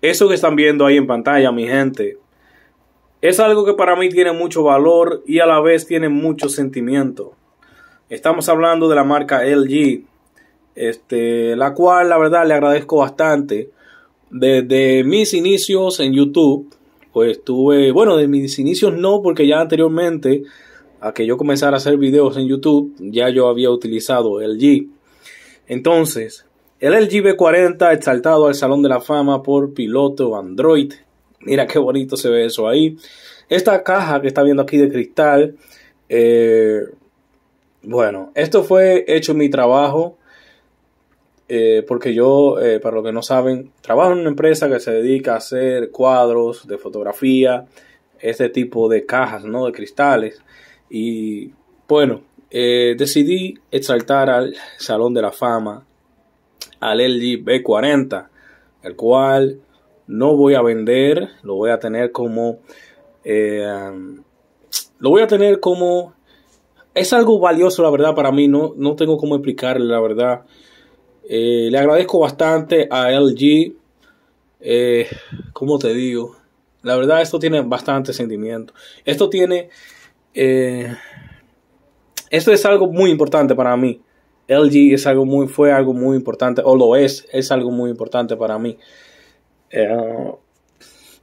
Eso que están viendo ahí en pantalla, mi gente, es algo que para mí tiene mucho valor y a la vez tiene mucho sentimiento. Estamos hablando de la marca LG, este, la cual la verdad le agradezco bastante. Desde mis inicios en YouTube, pues tuve, bueno, de mis inicios no, porque ya anteriormente a que yo comenzara a hacer videos en YouTube, ya yo había utilizado LG. Entonces, el LG 40 exaltado al Salón de la Fama por piloto Android. Mira qué bonito se ve eso ahí. Esta caja que está viendo aquí de cristal. Eh, bueno, esto fue hecho en mi trabajo. Eh, porque yo, eh, para los que no saben, trabajo en una empresa que se dedica a hacer cuadros de fotografía, este tipo de cajas, ¿no? De cristales. Y bueno, decidí exaltar al Salón de la Fama al LG B40, el cual no voy a vender, lo voy a tener como... Eh, lo voy a tener como... Es algo valioso, la verdad, para mí. No, no tengo cómo explicarle, la verdad. Eh, le agradezco bastante a LG. Como eh, ¿Cómo te digo? La verdad, esto tiene bastante sentimiento. Esto tiene... esto es algo muy importante para mí. LG es algo muy, fue algo muy importante, o lo es, es algo muy importante para mí. Eh,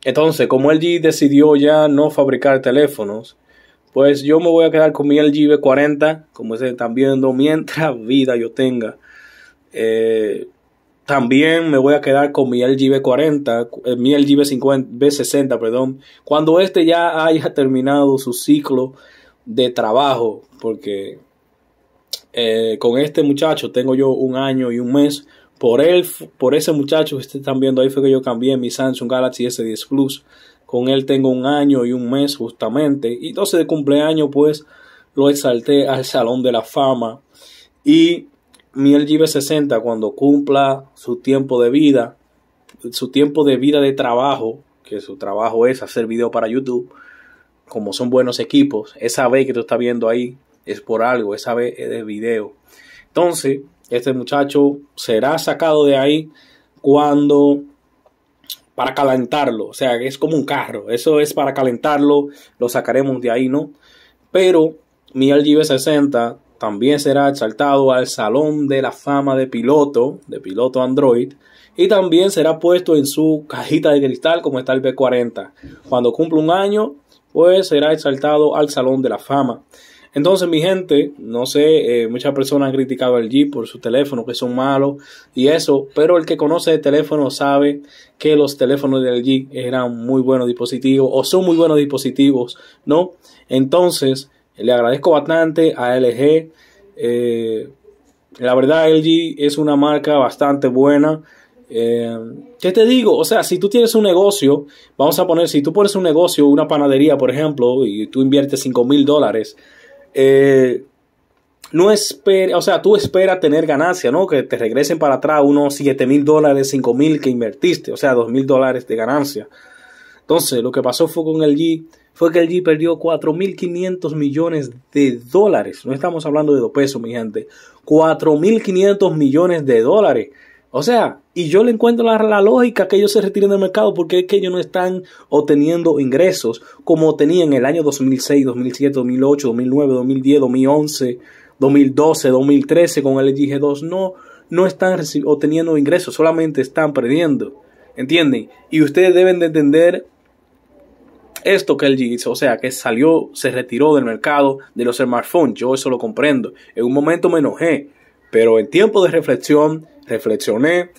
entonces, como LG decidió ya no fabricar teléfonos, pues yo me voy a quedar con mi LG v 40 como se están viendo, mientras vida yo tenga. Eh, también me voy a quedar con mi LG v 40 mi LG v 50 60 perdón, cuando este ya haya terminado su ciclo de trabajo, porque eh, con este muchacho tengo yo un año y un mes. Por él, por ese muchacho que están viendo ahí fue que yo cambié mi Samsung Galaxy S10 Plus. Con él tengo un año y un mes justamente. Y entonces de cumpleaños pues lo exalté al Salón de la Fama. Y mi LG v 60 cuando cumpla su tiempo de vida, su tiempo de vida de trabajo, que su trabajo es hacer video para YouTube, como son buenos equipos, esa vez que tú estás viendo ahí es por algo, esa vez es de video. Entonces, este muchacho será sacado de ahí cuando para calentarlo, o sea, es como un carro, eso es para calentarlo, lo sacaremos de ahí, ¿no? Pero mi LGB60 también será exaltado al Salón de la Fama de Piloto, de piloto Android, y también será puesto en su cajita de cristal como está el B40. Cuando cumple un año, pues será exaltado al Salón de la Fama. Entonces, mi gente, no sé, eh, muchas personas han criticado el Jeep por sus teléfonos... que son malos y eso, pero el que conoce de teléfono sabe que los teléfonos del Jeep eran muy buenos dispositivos o son muy buenos dispositivos, ¿no? Entonces, le agradezco bastante a LG. Eh, la verdad, LG es una marca bastante buena. Eh, ¿Qué te digo? O sea, si tú tienes un negocio, vamos a poner, si tú pones un negocio, una panadería, por ejemplo, y tú inviertes 5 mil dólares eh, no espera, o sea, tú esperas tener ganancia, ¿no? Que te regresen para atrás unos 7 mil dólares, 5 mil que invertiste, o sea, 2 mil dólares de ganancia. Entonces, lo que pasó fue con el G, fue que el G perdió quinientos millones de dólares. No estamos hablando de dos pesos, mi gente. mil quinientos millones de dólares o sea, y yo le encuentro la, lógica que ellos se retiren del mercado porque es que ellos no están obteniendo ingresos como tenían en el año 2006, 2007, 2008, 2009, 2010, 2011, 2012, 2013 con el LG2. No, no están obteniendo ingresos, solamente están perdiendo. ¿Entienden? Y ustedes deben de entender esto que el hizo, o sea, que salió, se retiró del mercado de los smartphones. Yo eso lo comprendo. En un momento me enojé, pero en tiempo de reflexión reflexioné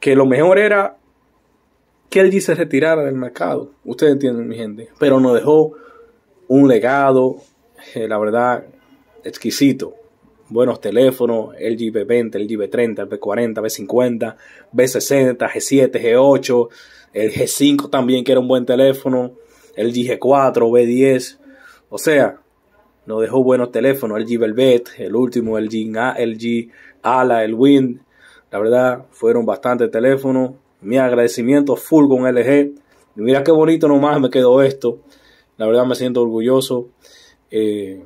que lo mejor era que él se retirara del mercado. Ustedes entienden, mi gente. Pero nos dejó un legado, eh, la verdad, exquisito. Buenos teléfonos, el B20, el B30, el B40, B50, B60, G7, G8, el G5 también que era un buen teléfono, el G4, B10. O sea, nos dejó buenos teléfonos, el G Velvet, el último, el el G Ala, el Wind, la verdad, fueron bastantes teléfonos. Mi agradecimiento full con LG. mira qué bonito nomás me quedó esto. La verdad me siento orgulloso eh,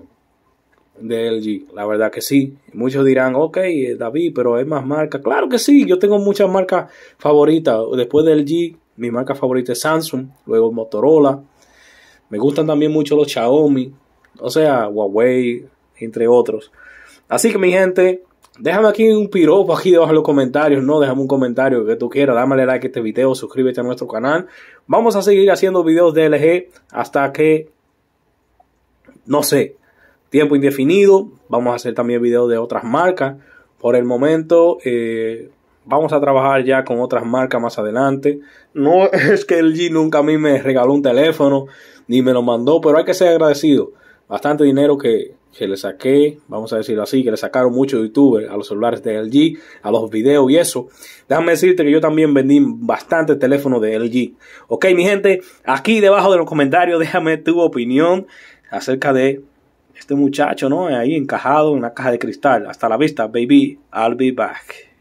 de LG. La verdad que sí. Muchos dirán, ok, eh, David, pero hay más marcas. Claro que sí, yo tengo muchas marcas favoritas. Después de LG, mi marca favorita es Samsung, luego Motorola. Me gustan también mucho los Xiaomi, o sea, Huawei, entre otros. Así que mi gente, Déjame aquí un piropo aquí debajo en los comentarios, no, déjame un comentario que tú quieras, dámale like a este video, suscríbete a nuestro canal. Vamos a seguir haciendo videos de LG hasta que, no sé, tiempo indefinido. Vamos a hacer también videos de otras marcas. Por el momento, eh, vamos a trabajar ya con otras marcas más adelante. No es que LG nunca a mí me regaló un teléfono ni me lo mandó, pero hay que ser agradecido. Bastante dinero que, que le saqué, vamos a decirlo así, que le sacaron muchos youtubers a los celulares de LG, a los videos y eso. Déjame decirte que yo también vendí bastante teléfono de LG. Ok, mi gente, aquí debajo de los comentarios déjame tu opinión acerca de este muchacho, ¿no? Ahí encajado en una caja de cristal. Hasta la vista, baby. I'll be back.